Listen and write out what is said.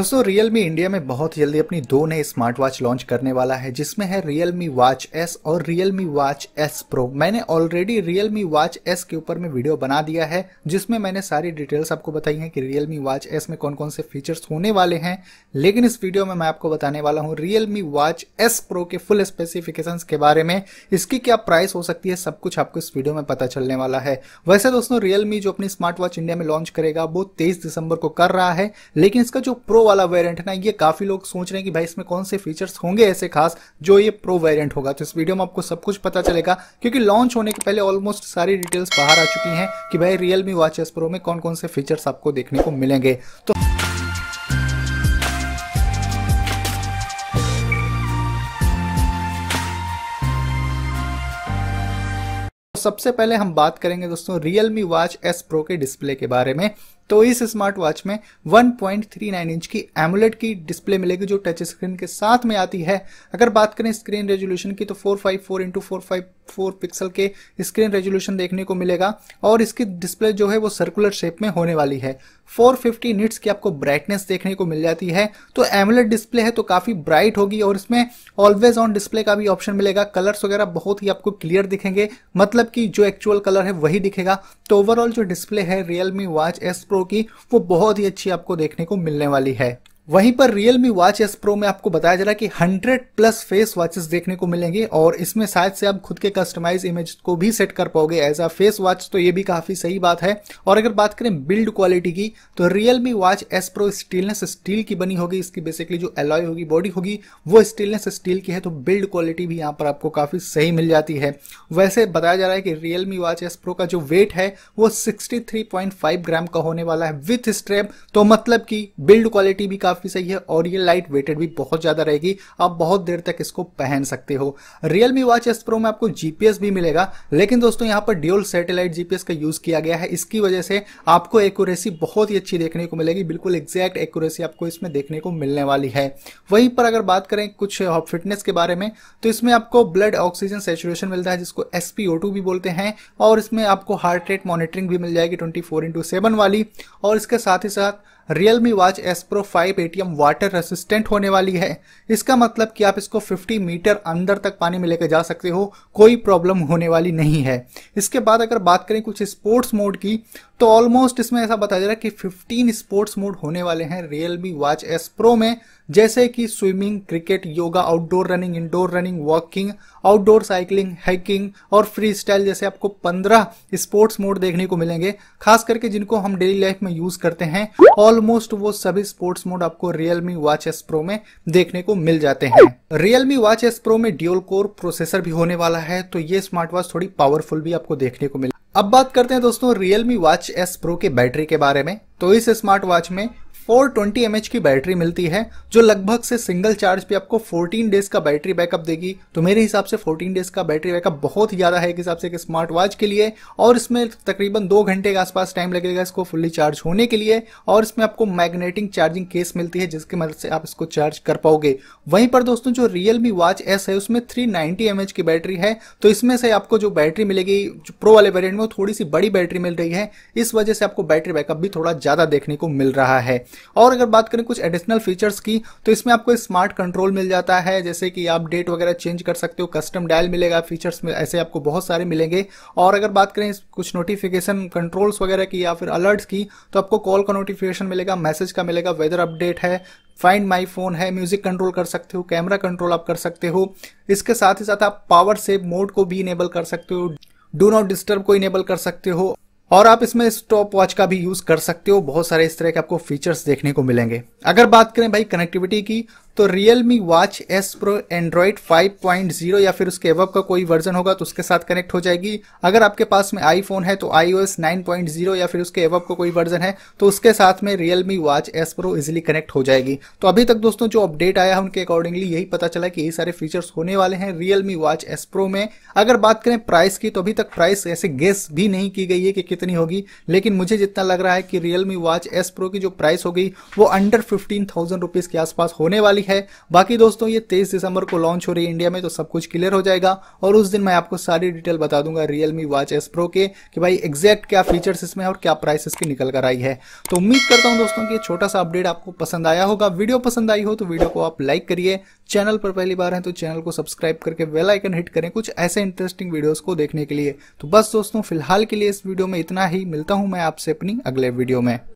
दोस्तों Realme India में बहुत जल्दी अपनी दो नए स्मार्ट वॉच लॉन्च करने वाला है जिसमें है Realme Watch S और Realme Watch S Pro मैंने ऑलरेडी Realme Watch S के ऊपर में वीडियो बना दिया है जिसमें मैंने सारी डिटेल्स आपको बताई हैं कि Realme Watch S में कौन कौन से फीचर्स होने वाले हैं लेकिन इस वीडियो में मैं आपको बताने वाला हूँ Realme Watch S Pro के फुल स्पेसिफिकेशन के बारे में इसकी क्या प्राइस हो सकती है सब कुछ आपको इस वीडियो में पता चलने वाला है वैसे दोस्तों रियलमी जो अपनी स्मार्ट वॉच इंडिया में लॉन्च करेगा वो तेईस दिसंबर को कर रहा है लेकिन इसका जो प्रो वाला वेरिएंट ना ये काफी लोग सोच रहे हैं कि भाई इसमें कौन से फीचर्स होंगे ऐसे खास जो ये प्रो वेरियंट होगा तो इस वीडियो में आपको सब कुछ पता चलेगा क्योंकि लॉन्च होने के पहले ऑलमोस्ट सारी डिटेल्स बाहर आ चुकी हैं कि भाई रियलमी वॉच एस प्रो में कौन कौन से फीचर्स आपको देखने को मिलेंगे तो सबसे पहले हम बात करेंगे दोस्तों Realme Watch S Pro के डिस्प्ले के बारे में तो इस स्मार्ट वॉच में 1.39 इंच की एमुलेट की डिस्प्ले मिलेगी जो टच स्क्रीन के साथ में आती है अगर बात करें स्क्रीन रेजोल्यूशन की तो 454 five four into four five four pixel के स्क्रीन रेजोल्यूशन देखने को मिलेगा और इसकी डिस्प्ले जो है वो सर्कुलर शेप में होने वाली है 450 फिफ्टी निट्स की आपको ब्राइटनेस देखने को मिल जाती है तो एमुलेट डिस्प्ले है तो काफ़ी ब्राइट होगी और इसमें ऑलवेज ऑन डिस्प्ले का भी ऑप्शन मिलेगा कलर्स वगैरह बहुत ही आपको क्लियर दिखेंगे मतलब कि जो एक्चुअल कलर है वही दिखेगा तो ओवरऑल जो डिस्प्ले है रियलमी वॉच एस प्रो होगी वो बहुत ही अच्छी आपको देखने को मिलने वाली है वहीं पर Realme Watch S Pro में आपको बताया जा रहा है कि 100 प्लस फेस वॉचेस देखने को मिलेंगे और इसमें शायद से आप खुद के कस्टमाइज इमेज को भी सेट कर पाओगे एज अ फेस वॉच तो ये भी काफ़ी सही बात है और अगर बात करें बिल्ड क्वालिटी की तो Realme Watch S Pro stainless steel की बनी होगी इसकी बेसिकली जो एलॉय होगी बॉडी होगी वो स्टीलनेस स्टील की है तो बिल्ड क्वालिटी भी यहाँ पर आपको काफ़ी सही मिल जाती है वैसे बताया जा रहा है कि Realme Watch S Pro का जो वेट है वो सिक्सटी ग्राम का होने वाला है विथ स्ट्रेप तो मतलब की बिल्ड क्वालिटी भी काफ़ी काफी सही है और ये लाइट वेटेड भी बहुत ज्यादा रहेगी आप बहुत देर तक इसको पहन सकते हो रियलमी वॉच एस प्रो में आपको जीपीएस भी मिलेगा लेकिन दोस्तों यहाँ पर ड्यूल सेटेलाइट जीपीएस का यूज किया गया है इसकी वजह से आपको एक्यूरेसी बहुत ही अच्छी देखने को मिलेगी बिल्कुल एग्जैक्ट एक्यूरेसी आपको इसमें देखने को मिलने वाली है वहीं पर अगर बात करें कुछ फिटनेस के बारे में तो इसमें आपको ब्लड ऑक्सीजन सेचुरेशन मिलता है जिसको एसपीओ भी बोलते हैं और इसमें आपको हार्ट रेट मॉनिटरिंग भी मिल जाएगी ट्वेंटी फोर वाली और इसके साथ ही साथ Realme Watch S Pro five M water resistant होने वाली है इसका मतलब कि आप इसको 50 मीटर अंदर तक पानी में लेकर जा सकते हो कोई प्रॉब्लम होने वाली नहीं है इसके बाद अगर बात करें कुछ स्पोर्ट्स मोड की तो ऑलमोस्ट इसमें ऐसा बताया जा रहा है कि 15 स्पोर्ट्स मोड होने वाले हैं रियलमी वॉच एस प्रो में जैसे कि swimming cricket yoga outdoor running indoor running walking outdoor cycling hiking और फ्री स्टाइल जैसे आपको 15 स्पोर्ट्स मोड देखने को मिलेंगे खास करके जिनको हम डेली लाइफ में यूज करते हैं ऑलमोस्ट वो सभी स्पोर्ट्स मोड आपको रियलमी वॉच एस प्रो में देखने को मिल जाते हैं रियलमी वॉच एस प्रो में ड्यूल कोर प्रोसेसर भी होने वाला है तो ये स्मार्ट वॉच थोड़ी पावरफुल भी आपको देखने को मिले अब बात करते हैं दोस्तों Realme Watch S Pro के बैटरी के बारे में तो इस स्मार्ट वॉच में 420 एमएच की बैटरी मिलती है जो लगभग से सिंगल चार्ज पे आपको 14 डेज का बैटरी बैकअप देगी तो मेरे हिसाब से 14 डेज का बैटरी बैकअप बहुत ही ज़्यादा है एक हिसाब से एक स्मार्ट वॉच के लिए और इसमें तकरीबन दो घंटे के आसपास टाइम लगेगा इसको फुल्ली चार्ज होने के लिए और इसमें आपको मैग्नेटिंग चार्जिंग केस मिलती है जिसकी मदद से आप इसको चार्ज कर पाओगे वहीं पर दोस्तों जो रियलमी वॉच एस है उसमें थ्री नाइनटी की बैटरी है तो इसमें से आपको जो बैटरी मिलेगी जो प्रो वाले वेरियंट में थोड़ी सी बड़ी बैटरी मिल रही है इस वजह से आपको बैटरी बैकअप भी थोड़ा ज़्यादा देखने को मिल रहा है और अगर बात करें कुछ एडिशनल फीचर्स की तो इसमें आपको स्मार्ट कंट्रोल मिल जाता है जैसे कि आप डेट वगैरह चेंज कर सकते हो कस्टम डायल मिलेगा फीचर्स में ऐसे आपको बहुत सारे मिलेंगे और अगर बात करें कुछ नोटिफिकेशन कंट्रोल्स वगैरह की या फिर अलर्ट्स की तो आपको कॉल का नोटिफिकेशन मिलेगा मैसेज का मिलेगा वेदर अपडेट है फाइंड माई फोन है म्यूजिक कंट्रोल कर सकते हो कैमरा कंट्रोल आप कर सकते हो इसके साथ ही साथ आप पावर सेव मोड को भी इनेबल कर सकते हो डू नॉट डिस्टर्ब को इनेबल कर सकते हो और आप इसमें स्टॉप वॉच का भी यूज कर सकते हो बहुत सारे इस तरह के आपको फीचर्स देखने को मिलेंगे अगर बात करें भाई कनेक्टिविटी की तो Realme Watch S Pro Android 5.0 या फिर उसके एवब का कोई वर्जन होगा तो उसके साथ कनेक्ट हो जाएगी अगर आपके पास में आईफोन है तो आईओएस 9.0 या फिर उसके एवब का कोई वर्जन है तो उसके साथ में Realme Watch S Pro easily connect हो जाएगी तो अभी तक दोस्तों जो अपडेट आया है उनके अकॉर्डिंगली यही पता चला कि यही सारे फीचर्स होने वाले हैं Realme Watch S Pro में अगर बात करें प्राइस की तो अभी तक प्राइस ऐसे गेस भी नहीं की गई है कि कितनी होगी लेकिन मुझे जितना लग रहा है कि रियलमी वॉच एस प्रो की जो प्राइस होगी वो अंडर फिफ्टीन थाउजेंड रुपीज के आसपास होने वाली है बाकी दोस्तों ये तेईस दिसंबर को लॉन्च हो रही है इंडिया में तो सब कुछ क्लियर हो जाएगा और उस दिन मैं आपको सारी डिटेल बता दूंगा रियलमी वॉच एस प्रो के कि भाई एग्जैक्ट क्या फीचर्स इसमें और क्या प्राइस इसकी निकल कर आई है तो उम्मीद करता हूँ दोस्तों की छोटा सा अपडेट आपको पसंद आया होगा वीडियो पसंद आई हो तो वीडियो को आप लाइक करिए चैनल पर पहली बार है तो चैनल को सब्सक्राइब करके बेल आइकन हिट करें कुछ ऐसे इंटरेस्टिंग वीडियोस को देखने के लिए तो बस दोस्तों फिलहाल के लिए इस वीडियो में इतना इतना ही मिलता हूँ मैं आपसे अपनी अगले वीडियो में